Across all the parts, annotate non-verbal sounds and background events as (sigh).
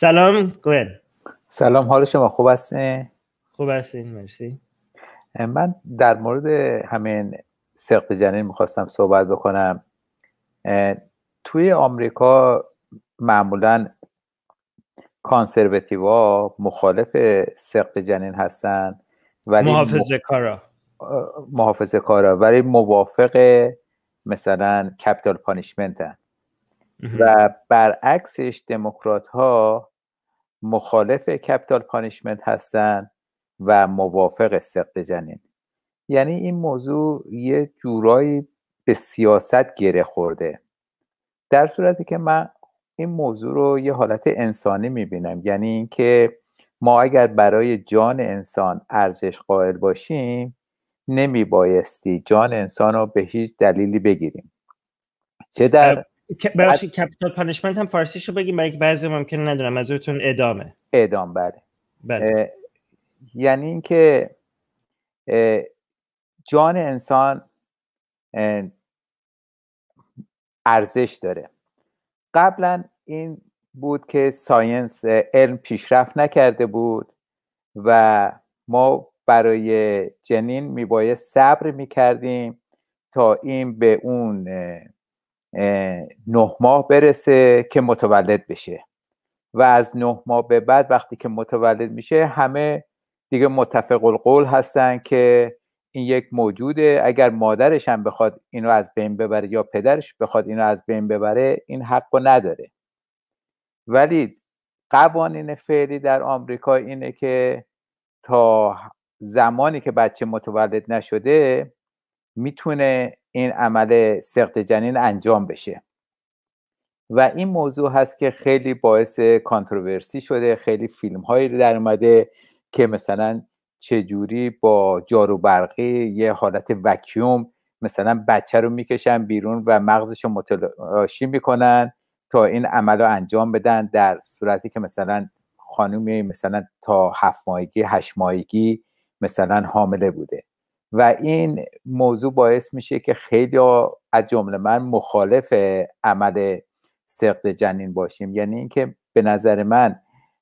سلام گلن سلام حال شما خوب هستین خوب هستین مرسی من در مورد همین سرق جنین میخواستم صحبت بکنم توی آمریکا معمولا کانسروتیوا مخالف سقط جنین هستن ولی محافظه کارا محافظه کارا ولی موافق مثلا کپیتال پانیشمنت و برعکسش دموکرات ها مخالف کپیتال پانیشمنت هستن و موافق سقط جنین یعنی این موضوع یه جورایی به سیاست گره خورده در صورتی که من این موضوع رو یه حالت انسانی میبینم یعنی اینکه ما اگر برای جان انسان ارزش قائل باشیم نمیبایستی جان انسان رو به هیچ دلیلی بگیریم چه در خب. بخشی کپیتال پانشمنت هم فارسیش رو بگیم برای که بعضی ممکنه ندونم از اعدامه ادامه ادام بله. بله. یعنی اینکه جان انسان ارزش داره قبلا این بود که ساینس علم پیشرفت نکرده بود و ما برای جنین میباید صبر میکردیم تا این به اون نه ماه برسه که متولد بشه و از نه ماه به بعد وقتی که متولد میشه همه دیگه متفق القول هستن که این یک موجوده اگر مادرش هم بخواد اینو از بین ببره یا پدرش بخواد اینو از بین ببره این حق رو نداره ولی قوانین فعلی در آمریکا اینه که تا زمانی که بچه متولد نشده میتونه این عمل سخت جنین انجام بشه و این موضوع هست که خیلی باعث کانتروورسی شده خیلی فیلم هایی در اومده که مثلا چجوری با جارو برقی یه حالت وکیوم مثلا بچه رو میکشن بیرون و مغزش رو متلاشی میکنن تا این عمل رو انجام بدن در صورتی که مثلا خانومی مثلا تا هفت ماهگی هشت ماهگی مثلا حامله بوده و این موضوع باعث میشه که خیلی از جمله من مخالف عمل سقط جنین باشیم یعنی اینکه به نظر من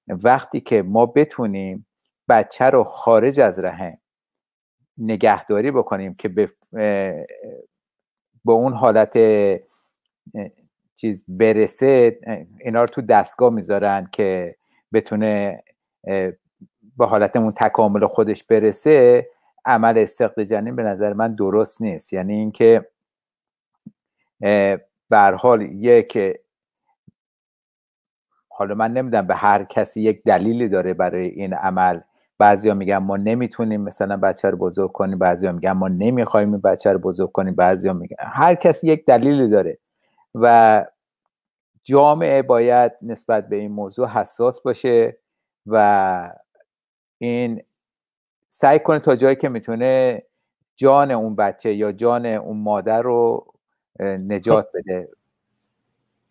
وقتی که ما بتونیم بچه رو خارج از رحم نگهداری بکنیم که به به اون حالت چیز برسه اینا رو تو دستگاه میذارن که بتونه به حالت اون تکامل خودش برسه عمل استقل جنین به نظر من درست نیست یعنی اینکه بر حال یک حالا من نمیدونم به هر کسی یک دلیلی داره برای این عمل بعضیا میگن ما نمیتونیم مثلا بچه رو بزرگ کنیم بعضیا میگن ما نمیخوایم این بچه رو بزرگ کنیم بعضیا میگن هر کسی یک دلیلی داره و جامعه باید نسبت به این موضوع حساس باشه و این سعی کنه تا جایی که میتونه جان اون بچه یا جان اون مادر رو نجات خب. بده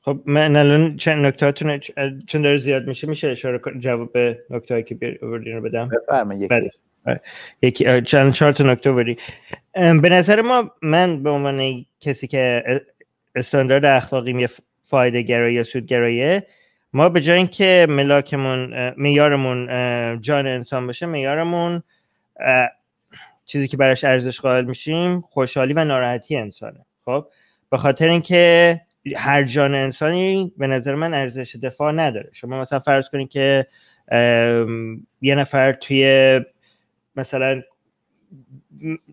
خب من الان چند نکتهاتون چند داره زیاد میشه میشه اشاره جواب به نکتهایی که اووردین رو بدم بفرمایید یکی بله. چند چهار تا نکته بودی به نظر ما من به عنوان کسی که استاندارد اخلاقی یه فایده گرایی یا سود ما به جای اینکه ملاکمون میارمون جان انسان باشه میارمون چیزی که براش ارزش قائل میشیم خوشحالی و ناراحتی انسانه خب به خاطر اینکه هر جان انسانی به نظر من ارزش دفاع نداره شما مثلا فرض کنید که یه نفر توی مثلا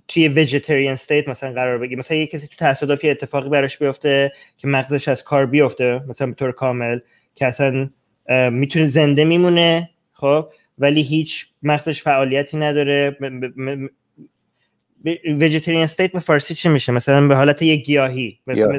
توی ویژیتریان استیت مثلا قرار بگی مثلا یه کسی تو تصادفی اتفاقی براش بیفته که مغزش از کار بیفته مثلا به طور کامل که اصلا میتونه زنده میمونه خب ولی هیچ مغزش فعالیتی نداره ویژیترین استیت به فارسی چی میشه مثلا به حالت یک گیاهی مثلا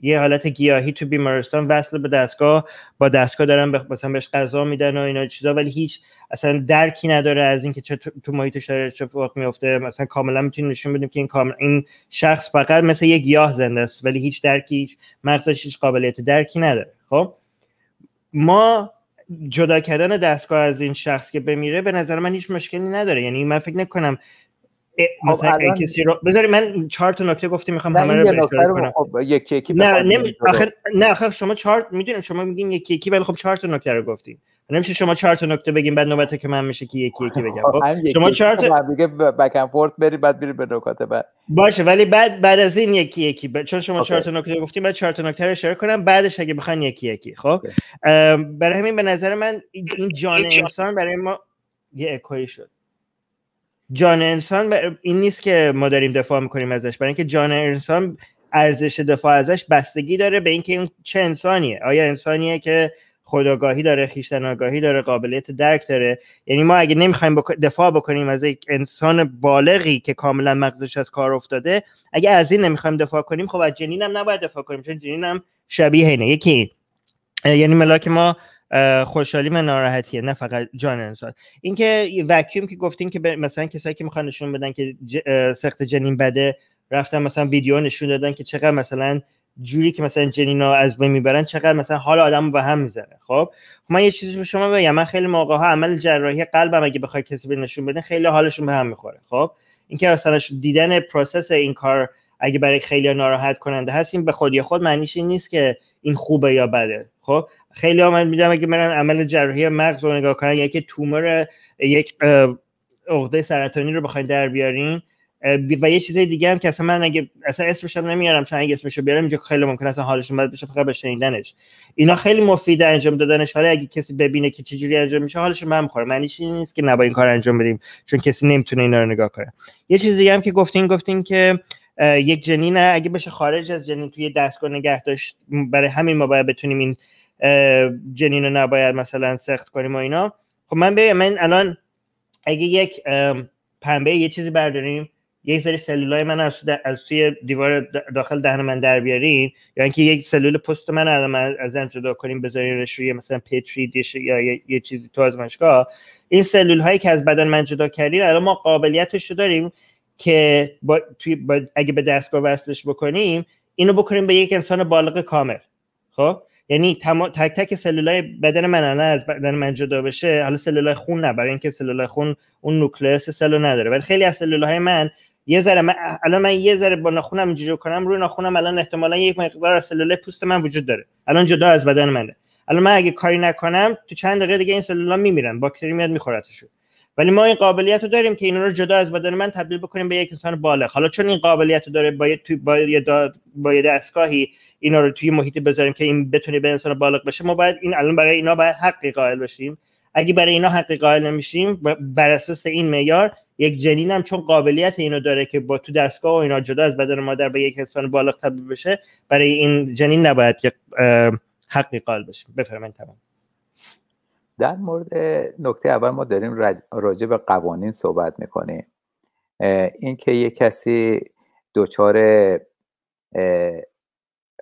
یه حالت گیاهی تو بیمارستان وصل به دستگاه با دستگاه دارن مثلا بهش غذا میدن و اینا چیزا ولی هیچ اصلا درکی نداره از اینکه چه تو محیطش داره اتفاق میفته مثلا کاملا میتونیم نشون بدیم که این این شخص فقط مثل یه گیاه زنده است ولی هیچ درکی هیچ هیچ قابلیت درکی نداره خب ما جدا کردن دستگاه از این شخص که بمیره به نظر من هیچ مشکلی نداره یعنی من فکر نکنم خب مثلا کسی رو بذاری من چهار تا نکته گفتم میخوام همه رو کنم خب، نه نه آخر نه آخر شما چهار میدونم شما میگین یکی یکی ولی خب چهار تا نکته رو گفتیم نمیشه شما چهار تا نکته بگیم بعد نوبته که من میشه که یکی یکی بگم خب، شما چهار تا دیگه بک اند فورت بری بعد بری به نکات بعد باشه ولی بعد بعد از این یکی یکی ب... چون شما چهار تا نکته گفتیم بعد چهار تا نکته رو اشاره کنم بعدش اگه بخواین یکی یکی خب برای همین به نظر من این جان انسان برای ما یه اکوی شد جان انسان این نیست که ما داریم دفاع میکنیم ازش برای اینکه جان انسان ارزش دفاع ازش بستگی داره به اینکه اون چه انسانیه آیا انسانیه که خداگاهی داره خیشتن آگاهی داره قابلیت درک داره یعنی ما اگه نمیخوایم دفاع بکنیم از یک انسان بالغی که کاملا مغزش از کار افتاده اگه از این نمیخوایم دفاع کنیم خب از جنین هم نباید دفاع کنیم چون جنین هم شبیه اینه یکی یعنی ملاک ما خوشحالی و ناراحتیه نه فقط جان انسان اینکه وکیوم که گفتین که مثلا کسایی که میخوان نشون بدن که سخت جنین بده رفتن مثلا ویدیو نشون دادن که چقدر مثلا جوری که مثلا جنینا از بین میبرن چقدر مثلا حال آدم به هم میزنه خب؟, خب من یه چیزی به شما بگم من خیلی موقع ها عمل جراحی قلبم اگه بخوای کسی به نشون بده خیلی حالشون به هم میخوره خب اینکه مثلا دیدن پروسس این کار اگه برای خیلی ناراحت کننده هست این به خودی خود معنیش این نیست که این خوبه یا بده خب خیلی ها من میدونم اگه برن عمل جراحی مغز رو نگاه کنن یکی یعنی تومور یک عقده سرطانی رو بخواید در بیارین و یه چیز دیگه هم که اصلا من اگه اصلا اسمش هم نمیارم چون اگه اسمش رو بیارم اینجا خیلی ممکن اصلا حالشون بد بشه فقط به شنیدنش اینا خیلی مفیده انجام دادنش ولی اگه کسی ببینه که چجوری انجام میشه حالش من میخوره معنیش این نیست که نباید این کار انجام بدیم چون کسی نمیتونه اینا رو نگاه کنه یه چیز دیگه هم که گفتین گفتین که یک جنین اگه بشه خارج از جنین توی دستگاه نگه داشت برای همین ما باید بتونیم این جنین رو نباید مثلا سخت کنیم و اینا خب من من الان اگه یک پنبه یه چیزی برداریم یک سری سلولای من از, از توی دیوار داخل دهن من در بیارین یا اینکه یک سلول پست من از من جدا کنیم بذارین روی مثلا پتری دیش یا یه چیزی تو آزمایشگاه این سلول هایی که از بدن من جدا کردین الان ما قابلیتش رو داریم که با توی اگه به دستگاه وصلش بکنیم اینو بکنیم به یک انسان بالغ کامل خب یعنی تما... تک تک سلولای بدن من از بدن من جدا بشه حالا سلولای خون نه برای اینکه سلولای خون اون نوکلئوس سلول نداره ولی خیلی از سلولای من یه ذره الان من یه ذره با ناخونم اینجوری کنم روی ناخونم الان احتمالا یک مقدار از سلوله پوست من وجود داره الان جدا از بدن منه الان من اگه کاری نکنم تو چند دقیقه دیگه این سلولا میمیرن باکتری میاد میخورتشو ولی ما این قابلیت رو داریم که اینا رو جدا از بدن من تبدیل بکنیم به یک انسان بالغ حالا چون این قابلیت رو داره باید توی باید, باید دستگاهی اینا رو توی محیط بذاریم که این بتونه به انسان بالغ بشه ما باید این الان برای اینا باید حقی قائل بشیم اگه برای اینا حقی قائل نمیشیم بر اساس این معیار یک جنین هم چون قابلیت اینو داره که با تو دستگاه و اینا جدا از بدن مادر به یک انسان بالغ تبدیل بشه برای این جنین نباید که حق قال بشه بفرمایید تمام در مورد نکته اول ما داریم راجع به قوانین صحبت میکنیم اینکه یک کسی دچار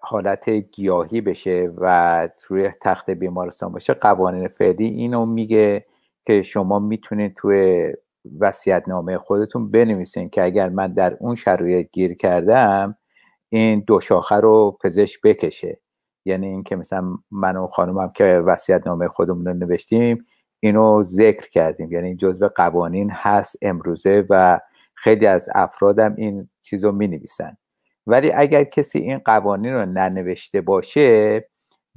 حالت گیاهی بشه و روی تخت بیمارستان باشه قوانین فعلی اینو میگه که شما میتونید توی وسیعت نامه خودتون بنویسین که اگر من در اون شرایط گیر کردم این دو شاخه رو پزشک بکشه یعنی اینکه مثلا من و خانومم که وسیعت نامه خودمون رو نوشتیم اینو ذکر کردیم یعنی این جزء قوانین هست امروزه و خیلی از افرادم این چیز رو می نویسن ولی اگر کسی این قوانین رو ننوشته باشه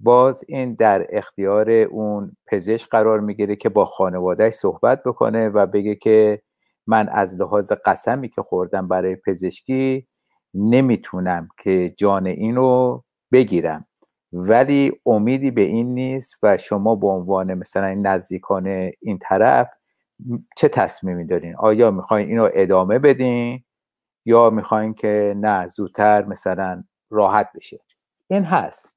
باز این در اختیار اون پزشک قرار میگیره که با خانوادهش صحبت بکنه و بگه که من از لحاظ قسمی که خوردم برای پزشکی نمیتونم که جان این رو بگیرم ولی امیدی به این نیست و شما به عنوان مثلا نزدیکان این طرف چه تصمیمی دارین آیا میخواین اینو ادامه بدین یا میخواین که نه زودتر مثلا راحت بشه این هست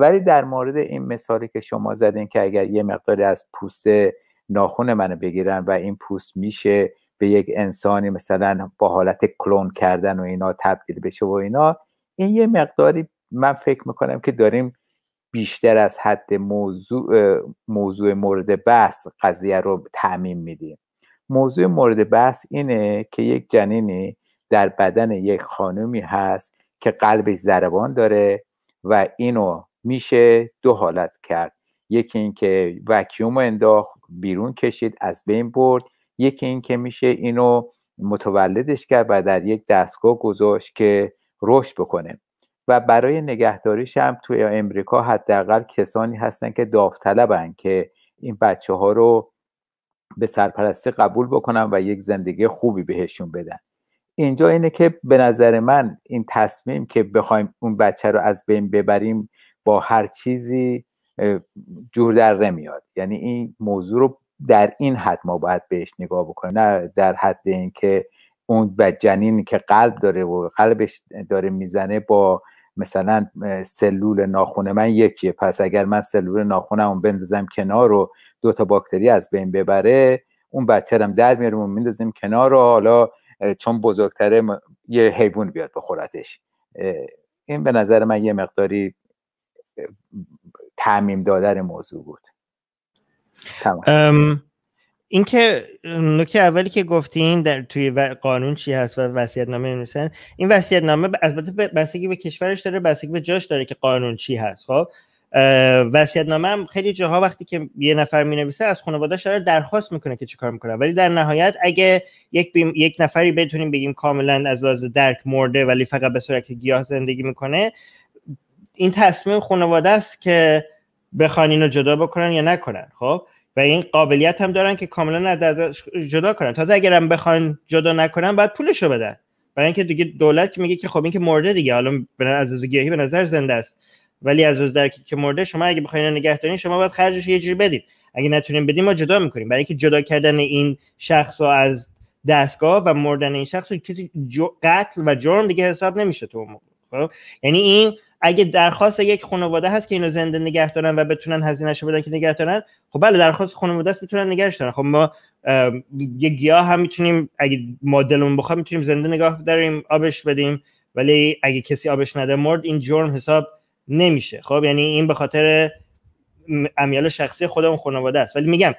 ولی در مورد این مثالی که شما زدین که اگر یه مقداری از پوست ناخون منو بگیرن و این پوست میشه به یک انسانی مثلا با حالت کلون کردن و اینا تبدیل بشه و اینا این یه مقداری من فکر میکنم که داریم بیشتر از حد موضوع, موضوع مورد بحث قضیه رو تعمین میدیم موضوع مورد بحث اینه که یک جنینی در بدن یک خانومی هست که قلبش ضربان داره و اینو میشه دو حالت کرد یکی اینکه وکیوم رو انداخت بیرون کشید از بین برد یکی اینکه میشه اینو متولدش کرد و در یک دستگاه گذاشت که رشد بکنه و برای نگهداریش هم توی امریکا حداقل کسانی هستن که داوطلبن که این بچه ها رو به سرپرستی قبول بکنن و یک زندگی خوبی بهشون بدن اینجا اینه که به نظر من این تصمیم که بخوایم اون بچه رو از بین ببریم با هر چیزی جور در نمیاد یعنی این موضوع رو در این حد ما باید بهش نگاه بکنیم نه در حد اینکه اون جنین که قلب داره و قلبش داره میزنه با مثلا سلول ناخون من یکیه پس اگر من سلول ناخونم بندازم کنار رو دو تا باکتری از بین ببره اون بچه هم در میاریم و میندازیم کنار رو حالا چون بزرگتره یه حیوان بیاد بخورتش این به نظر من یه مقداری تعمیم دادن موضوع بود این که نکه اولی که گفتین در توی قانون چی هست و وصیت نامه نوشتن این وصیت نامه از بستگی به کشورش داره بستگی به جاش داره که قانون چی هست خب وصیت نامه هم خیلی جاها وقتی که یه نفر می نویسه از خانواده‌اش داره درخواست میکنه که چیکار میکنه ولی در نهایت اگه یک یک نفری بتونیم بگیم کاملا از لحاظ درک مرده ولی فقط به صورت گیاه زندگی میکنه این تصمیم خانواده است که بخوان اینو جدا بکنن یا نکنن خب و این قابلیت هم دارن که کاملا جدا کنن تازه اگرم بخوان جدا نکنن بعد پولشو بدن برای اینکه دیگه دولت میگه که خب این که مرده دیگه حالا از از گیاهی به نظر زنده است ولی از از درکی که مرده شما اگه بخواین نگه شما باید خرجش یه جوری بدید اگه نتونیم بدیم ما جدا میکنیم برای اینکه جدا کردن این شخص از دستگاه و مردن این شخص کسی قتل و جرم دیگه حساب نمیشه تو خب یعنی این اگه درخواست یک خانواده هست که اینو زنده نگه دارن و بتونن هزینهش بدن که نگه دارن خب بله درخواست خانواده است میتونن نگهش دارن خب ما یه گیاه هم میتونیم اگه ما دلمون میتونیم زنده نگاه داریم آبش بدیم ولی اگه کسی آبش نده مرد این جرم حساب نمیشه خب یعنی این به خاطر امیال شخصی خود خانواده است ولی میگم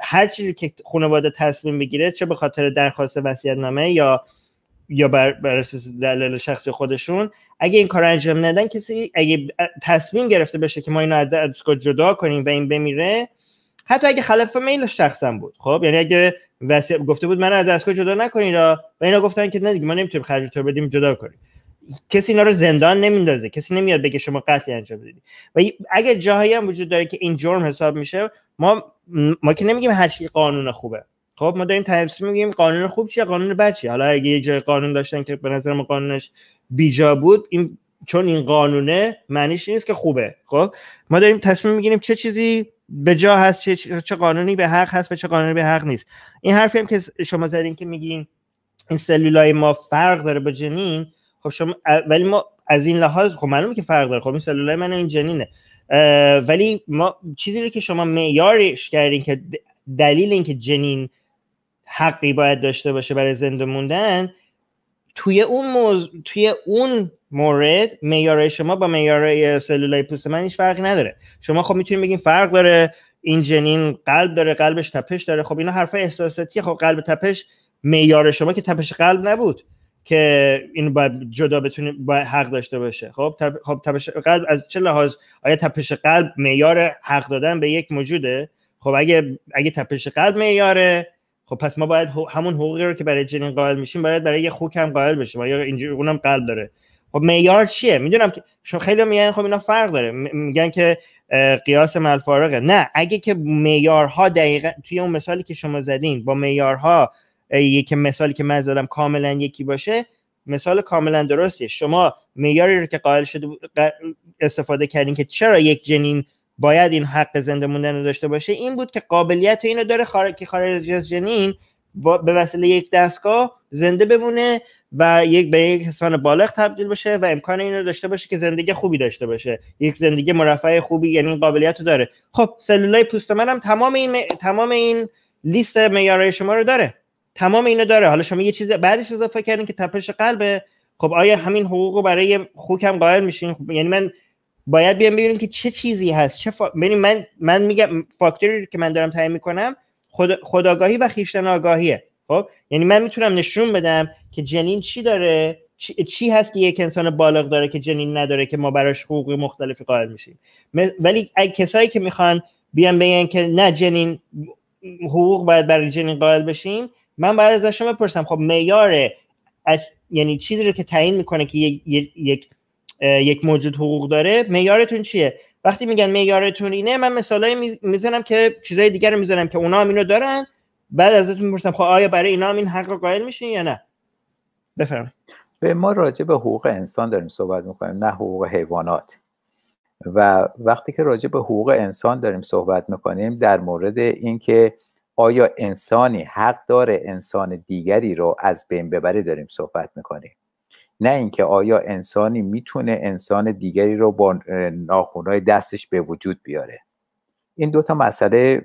هر چیزی که خانواده تصمیم بگیره چه به خاطر درخواست وصیت نامه یا یا بر, بر اساس دلایل شخصی خودشون اگه این کار انجام ندن کسی اگه تصمیم گرفته بشه که ما اینو از دستگاه جدا کنیم و این بمیره حتی اگه خلاف میل شخصم بود خب یعنی اگه وسی... گفته بود من از دستگاه جدا نکنید و اینا گفتن که نه ما نمیتونیم خرج تو بدیم جدا کنیم کسی اینا رو زندان نمیندازه کسی نمیاد بگه شما قتل انجام دیدی و اگه جاهایی هم وجود داره که این جرم حساب میشه ما ما که نمیگیم هر چی قانون خوبه خب ما داریم تفسیر میگیم قانون خوب چیه قانون بد حالا اگه یه جای قانون داشتن که به نظر ما قانونش بیجا بود این چون این قانونه معنیش نیست که خوبه خب ما داریم تصمیم میگیریم چه چیزی به جا هست چه, چه قانونی به حق هست و چه قانونی به حق نیست این حرفی هم که شما زدین که میگین این سلولای ما فرق داره با جنین خب شما ولی ما از این لحاظ خب معلومه که فرق داره خب این سلولای من این جنینه ولی ما چیزی رو که شما معیارش کردین که دلیل اینکه جنین حقی باید داشته باشه برای زنده موندن توی اون موز... توی اون مورد میاره شما با معیار سلولای پوست من هیچ فرقی نداره شما خب میتونید بگین فرق داره این جنین قلب داره قلبش تپش داره خب اینا حرفه احساساتی خب قلب تپش معیار شما که تپش قلب نبود که این باید جدا بتونه باید حق داشته باشه خب خب تپش قلب از چه لحاظ آیا تپش قلب معیار حق دادن به یک موجوده خب اگه اگه تپش قلب معیاره خب پس ما باید همون حقوقی رو که برای جنین قائل میشیم باید برای یه خوک هم قائل بشیم یا اینجوری اونم قلب داره خب معیار چیه میدونم که شما خیلی میگن خب اینا فرق داره میگن که قیاس ملفارقه نه اگه که معیارها دقیقا توی اون مثالی که شما زدین با معیارها یک مثالی که من زدم کاملا یکی باشه مثال کاملا درستیه شما معیاری رو که قائل شده استفاده کردین که چرا یک جنین باید این حق زنده موندن رو داشته باشه این بود که قابلیت اینو داره خار... که خارج از جنین به وسیله یک دستگاه زنده بمونه و یک به یک حسان بالغ تبدیل بشه و امکان اینو داشته باشه که زندگی خوبی داشته باشه یک زندگی مرفه خوبی یعنی این قابلیت رو داره خب سلولای پوست من هم تمام این تمام این لیست معیارهای شما رو داره تمام اینو داره حالا شما یه چیز بعدش اضافه کردین که تپش قلبه خب آیا همین حقوق برای خوکم قائل میشین خب، یعنی من باید بیام ببینیم که چه چیزی هست چه فا... من من میگم فاکتوری که من دارم تعیین میکنم خدا... خداگاهی و خیشتن آگاهیه خب یعنی من میتونم نشون بدم که جنین چی داره چی, هست که یک انسان بالغ داره که جنین نداره که ما براش حقوق مختلفی قائل میشیم ولی کسایی که میخوان بیان بگن که نه جنین حقوق باید برای جنین قائل بشیم من بعد ازشون بپرسم خب معیار از... یعنی چیزی رو که تعیین میکنه که یک یک موجود حقوق داره معیارتون چیه وقتی میگن معیارتون اینه من مثالای میزنم که چیزای دیگر رو میزنم که اونا هم اینو دارن بعد ازتون میپرسم خب آیا برای اینا هم این حق رو قائل میشین یا نه بفرم به ما راجع به حقوق انسان داریم صحبت میکنیم نه حقوق حیوانات و وقتی که راجع به حقوق انسان داریم صحبت میکنیم در مورد اینکه آیا انسانی حق داره انسان دیگری رو از بین ببره داریم صحبت میکنیم نه اینکه آیا انسانی میتونه انسان دیگری رو با ناخونهای دستش به وجود بیاره این دوتا مسئله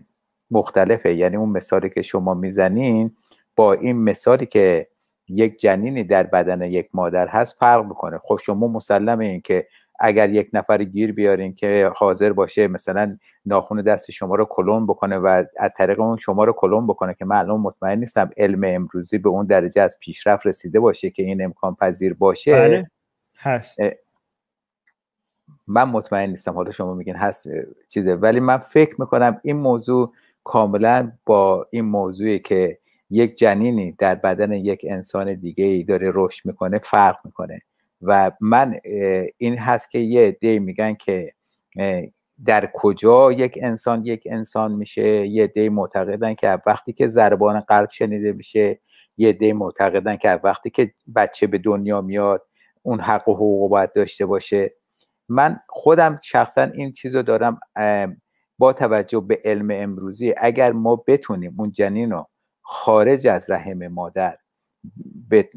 مختلفه یعنی اون مثالی که شما میزنین با این مثالی که یک جنینی در بدن یک مادر هست فرق میکنه خب شما مسلمه این که اگر یک نفر گیر بیارین که حاضر باشه مثلا ناخون دست شما رو کلون بکنه و از طریق اون شما رو کلون بکنه که معلوم الان مطمئن نیستم علم امروزی به اون درجه از پیشرفت رسیده باشه که این امکان پذیر باشه بله، من مطمئن نیستم حالا شما میگین هست چیزه ولی من فکر میکنم این موضوع کاملا با این موضوعی که یک جنینی در بدن یک انسان دیگه ای داره رشد میکنه فرق میکنه و من این هست که یه دی میگن که در کجا یک انسان یک انسان میشه یه دی معتقدن که وقتی که زربان قلب شنیده میشه یه دی معتقدن که وقتی که بچه به دنیا میاد اون حق و حقوق باید داشته باشه من خودم شخصا این چیز رو دارم با توجه به علم امروزی اگر ما بتونیم اون جنین رو خارج از رحم مادر به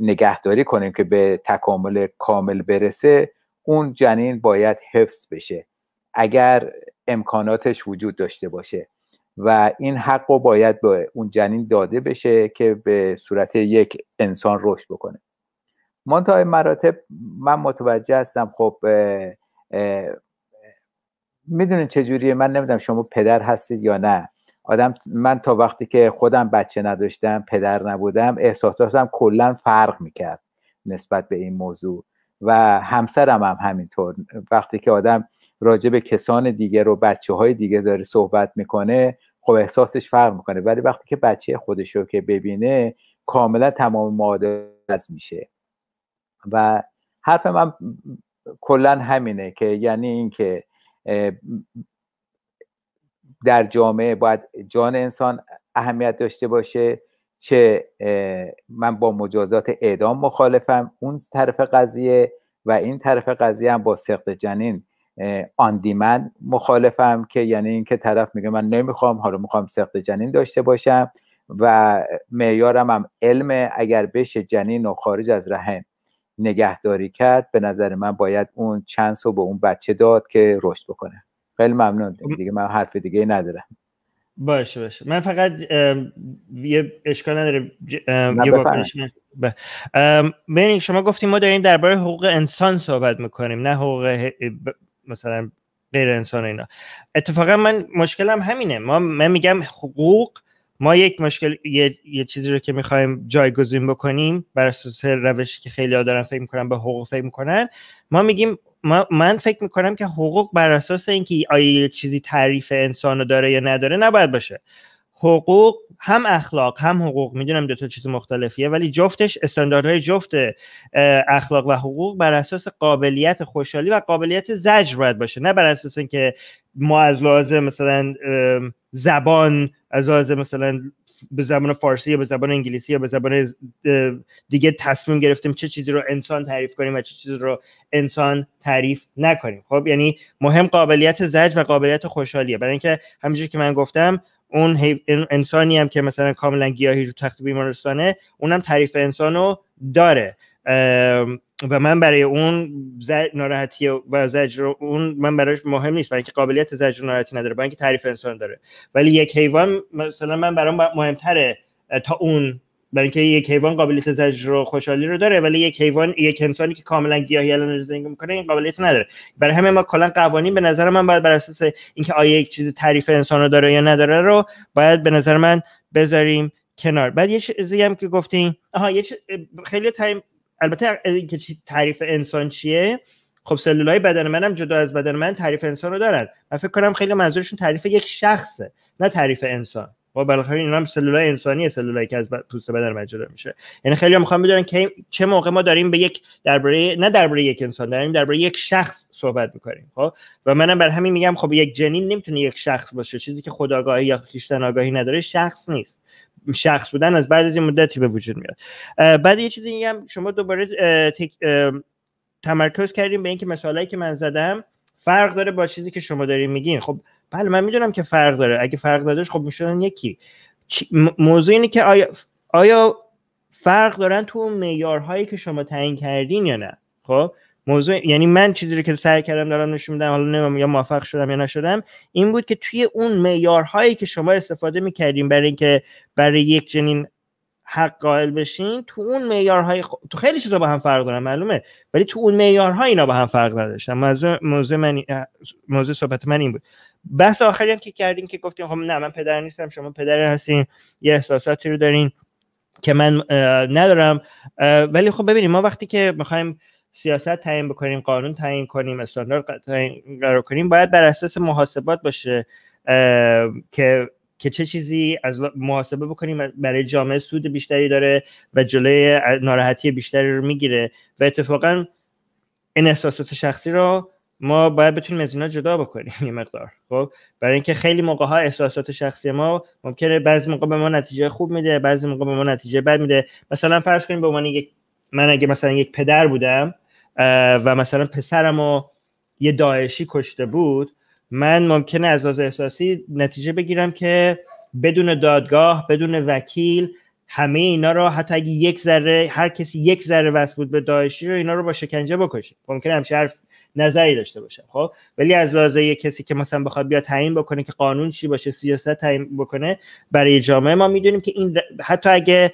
نگهداری کنیم که به تکامل کامل برسه اون جنین باید حفظ بشه اگر امکاناتش وجود داشته باشه و این حق رو باید به اون جنین داده بشه که به صورت یک انسان رشد بکنه تا مراتب من متوجه هستم خب میدونین چجوریه من نمیدونم شما پدر هستید یا نه آدم من تا وقتی که خودم بچه نداشتم پدر نبودم احساساتم کلا فرق میکرد نسبت به این موضوع و همسرم هم همینطور وقتی که آدم راجع به کسان دیگه رو بچه های دیگه داره صحبت میکنه خب احساسش فرق میکنه ولی وقتی که بچه خودش رو که ببینه کاملا تمام مادر از میشه و حرف من کلا همینه که یعنی اینکه در جامعه باید جان انسان اهمیت داشته باشه چه من با مجازات اعدام مخالفم اون طرف قضیه و این طرف قضیه هم با سقط جنین آن مخالفم که یعنی اینکه طرف میگه من نمیخوام حالا میخوام سقط جنین داشته باشم و معیارم هم علم اگر بشه جنین و خارج از رحم نگهداری کرد به نظر من باید اون چند رو به اون بچه داد که رشد بکنه خیلی ممنون دیگه من حرف دیگه ندارم باشه باشه من فقط یه اشکال نداره یه ببینید شما گفتیم ما داریم درباره حقوق انسان صحبت میکنیم نه حقوق مثلا غیر انسان اینا اتفاقا من مشکلم همینه ما من میگم حقوق ما یک مشکل یه, یه چیزی رو که میخوایم جایگزین بکنیم بر اساس روشی که خیلی ها دارن فکر میکنن به حقوق فکر میکنن ما میگیم من فکر میکنم که حقوق بر اساس اینکه آیا چیزی تعریف انسان رو داره یا نداره نباید باشه حقوق هم اخلاق هم حقوق میدونم دو تا چیز مختلفیه ولی جفتش استانداردهای جفت اخلاق و حقوق بر اساس قابلیت خوشحالی و قابلیت زجر باید باشه نه بر اساس اینکه ما از لازم مثلا زبان از لازم مثلا به زبان فارسی یا به زبان انگلیسی یا به زبان دیگه تصمیم گرفتیم چه چیزی رو انسان تعریف کنیم و چه چیزی رو انسان تعریف نکنیم خب یعنی مهم قابلیت زج و قابلیت خوشحالیه برای اینکه همینجوری که من گفتم اون انسانی هم که مثلا کاملا گیاهی رو تخت بیمارستانه اونم تعریف انسانو داره و من برای اون زجر ناراحتی و زجر اون من برایش مهم نیست برای اینکه قابلیت زجر و نداره برای اینکه تعریف انسان داره ولی یک حیوان مثلا من برام مهمتره تا اون برای اینکه یک حیوان قابلیت زجر و خوشحالی رو داره ولی یک حیوان یک انسانی که کاملا گیاهی الان زندگی میکنه این قابلیت نداره برای همه ما کلا قوانین به نظر من باید بر اساس اینکه آیا یک چیز تعریف انسان رو داره یا نداره رو باید به نظر من بذاریم کنار بعد یه چیزی هم که گفتین آها یه خیلی تایم البته اینکه تعریف انسان چیه خب سلولای بدن منم جدا از بدن من تعریف انسان رو دارن من فکر کنم خیلی منظورشون تعریف یک شخصه نه تعریف انسان و بالاخره اینا هم سلولای انسانیه سلولایی که از پوست بدن من جدا میشه یعنی خیلی میخوام بدونن که چه موقع ما داریم به یک درباره نه درباره یک انسان داریم درباره یک شخص صحبت میکنیم خب و منم بر همین میگم خب یک جنین نمیتونه یک شخص باشه چیزی که خداگاهی یا خیشتن آگاهی نداره شخص نیست شخص بودن از بعد از این مدتی به وجود میاد بعد یه چیزی هم شما دوباره تمرکز کردیم به اینکه مثالایی که من زدم فرق داره با چیزی که شما دارین میگین خب بله من میدونم که فرق داره اگه فرق داشت خب میشدن یکی موضوع اینه که آیا, آیا فرق دارن تو اون معیارهایی که شما تعیین کردین یا نه خب موضوع یعنی من چیزی رو که سعی کردم دارم نشون میدم حالا نمیدونم یا موفق شدم یا نشدم این بود که توی اون معیارهایی که شما استفاده میکردیم برای اینکه برای یک جنین حق قائل بشین تو اون معیارهای تو خیلی چیزا با هم فرق دارن معلومه ولی تو اون معیارها اینا با هم فرق نداشتن موضوع موضوع من موضوع صحبت من این بود بحث آخری هم که کردیم که گفتیم خب نه من پدر نیستم شما پدر هستین یه احساساتی رو دارین که من ندارم ولی خب ببینیم ما وقتی که میخوایم سیاست تعیین بکنیم قانون تعیین کنیم استاندارد قرار کنیم باید بر اساس محاسبات باشه که که چه چیزی از محاسبه بکنیم برای جامعه سود بیشتری داره و جلوی ناراحتی بیشتری رو میگیره و اتفاقا این احساسات شخصی رو ما باید بتونیم از اینا جدا بکنیم یه مقدار خب برای اینکه خیلی موقع ها احساسات شخصی ما ممکنه بعضی موقع به ما نتیجه خوب میده بعضی موقع به ما نتیجه بد میده مثلا فرض کنیم به عنوان من اگه مثلا یک پدر بودم و مثلا پسرم یه داعشی کشته بود من ممکنه از لحاظ احساسی نتیجه بگیرم که بدون دادگاه بدون وکیل همه اینا رو حتی اگه یک ذره هر کسی یک ذره وصل بود به داعشی رو اینا رو با شکنجه بکشه ممکنه همش حرف نظری داشته باشم خب ولی از لحاظ کسی که مثلا بخواد بیا تعیین بکنه که قانون چی باشه سیاست تعیین بکنه برای جامعه ما میدونیم که این حتی اگه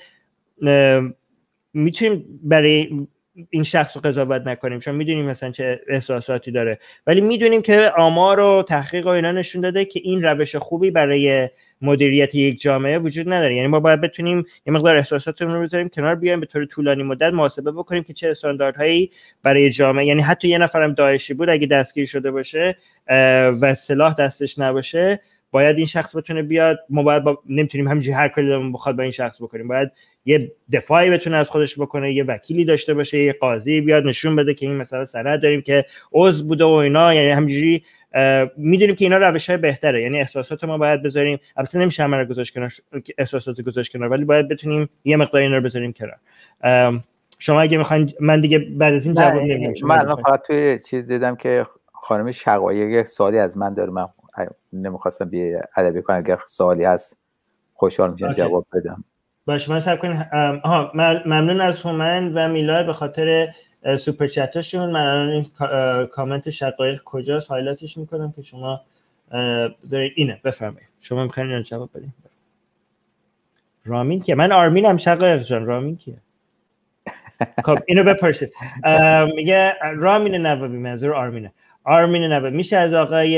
میتونیم برای این شخص رو قضاوت نکنیم چون میدونیم مثلا چه احساساتی داره ولی میدونیم که آمار و تحقیق و اینا نشون داده که این روش خوبی برای مدیریت یک جامعه وجود نداره یعنی ما باید بتونیم یه مقدار احساساتمون رو بذاریم کنار بیایم به طور طولانی مدت محاسبه بکنیم که چه استانداردهایی برای جامعه یعنی حتی یه نفرم داعشی بود اگه دستگیر شده باشه و سلاح دستش نباشه باید این شخص بتونه بیاد ما باید با... نمیتونیم همینجوری هر کاری دلمون بخواد با این شخص بکنیم باید یه دفاعی بتونه از خودش بکنه یه وکیلی داشته باشه یه قاضی بیاد نشون بده که این مثلا سند داریم که عضو بوده و اینا یعنی همینجوری میدونیم که اینا روش های بهتره یعنی احساسات ما باید بذاریم البته نمیشه همه رو گذاشت کنار احساسات گذاشت کنار ولی باید بتونیم یه مقدار اینا رو بذاریم کنار شما اگه میخواین من دیگه بعد از این جواب نمیدم من فقط توی چیز دیدم که خانم شقایق سوالی از من داره من نمیخواستم بی ادبی کنم اگر سوالی هست خوشحال میشم جواب بدم باشه من سب کنیم ممنون از هومن و میلای به خاطر سوپر من الان این کامنت شقایق کجاست هایلایتش میکنم که شما بذارید اینه بفرمایید شما میخواین اینو جواب بدین رامین که من آرمینم شقایق جان رامین کیه خب اینو بپرسید میگه رامین نوابی منظور آرمینه آرمین نبه میشه از آقای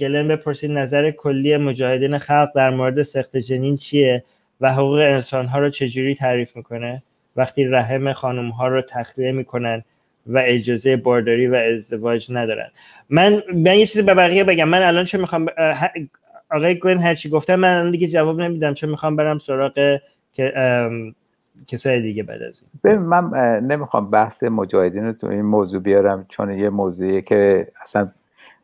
گلن بپرسید نظر کلی مجاهدین خلق در مورد سخت جنین چیه و حقوق انسان ها رو چجوری تعریف میکنه وقتی رحم خانم ها رو تخلیه میکنن و اجازه بارداری و ازدواج ندارن من من یه چیزی به بقیه بگم من الان چه میخوام آقای گلن هرچی گفته من الان دیگه جواب نمیدم چه میخوام برم سراغ که کسای دیگه بعد از این من نمیخوام بحث مجاهدین رو تو این موضوع بیارم چون یه موضوعی که اصلا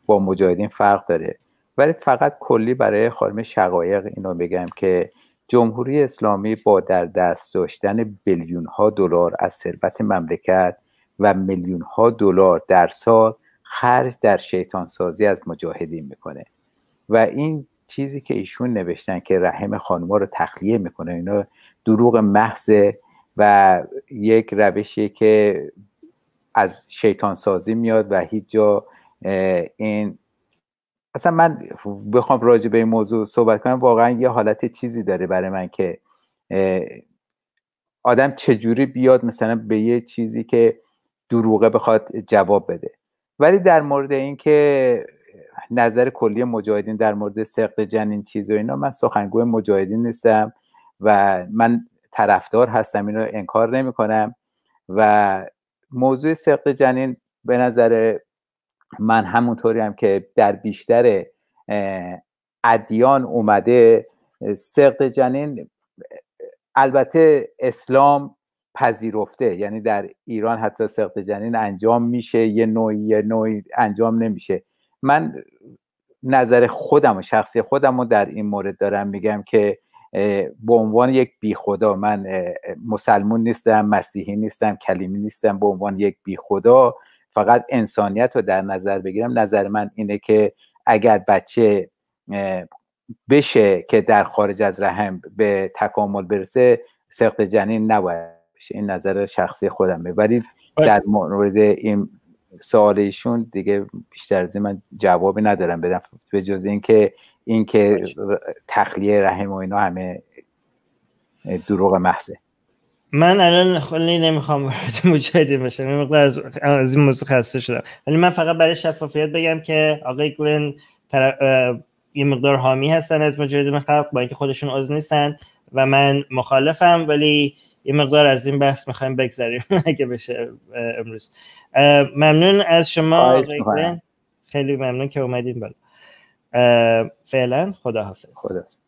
با مجاهدین فرق داره ولی فقط کلی برای خانم شقایق اینو بگم که جمهوری اسلامی با در دست داشتن بلیون ها دلار از ثروت مملکت و میلیون ها دلار در سال خرج در شیطان سازی از مجاهدین میکنه و این چیزی که ایشون نوشتن که رحم ها رو تخلیه میکنه اینا دروغ محض و یک روشی که از شیطان سازی میاد و هیچ جا این اصلا من بخوام راجع به این موضوع صحبت کنم واقعا یه حالت چیزی داره برای من که آدم چجوری بیاد مثلا به یه چیزی که دروغه بخواد جواب بده ولی در مورد اینکه نظر کلی مجاهدین در مورد سقط جنین چیز و اینا من سخنگوی مجاهدین نیستم و من طرفدار هستم این رو انکار نمی کنم و موضوع سقط جنین به نظر من همونطوری هم که در بیشتر ادیان اومده سقط جنین البته اسلام پذیرفته یعنی در ایران حتی سقط جنین انجام میشه یه نوعی یه نوعی انجام نمیشه من نظر خودم و شخصی خودم رو در این مورد دارم میگم که به عنوان یک بی خدا من مسلمون نیستم مسیحی نیستم کلیمی نیستم به عنوان یک بی خدا فقط انسانیت رو در نظر بگیرم نظر من اینه که اگر بچه بشه که در خارج از رحم به تکامل برسه سخت جنین نباید بشه این نظر شخصی خودمه ولی بله. در مورد این سوال دیگه بیشتر از من جوابی ندارم بدم به جز اینکه اینکه که تخلیه رحم و اینا همه دروغ محضه من الان خیلی نمیخوام وارد مجادله بشم یه مقدار از این موضوع خسته شدم ولی من فقط برای شفافیت بگم که آقای گلن تر... یه مقدار حامی هستن از مجاهدین خلق با اینکه خودشون عضو نیستن و من مخالفم ولی یه مقدار از این بحث میخوایم بگذاریم (laughs) اگه بشه امروز ممنون از شما آقای گلن خیلی ممنون که اومدین بالا فعلا خداحافظ خداحافظ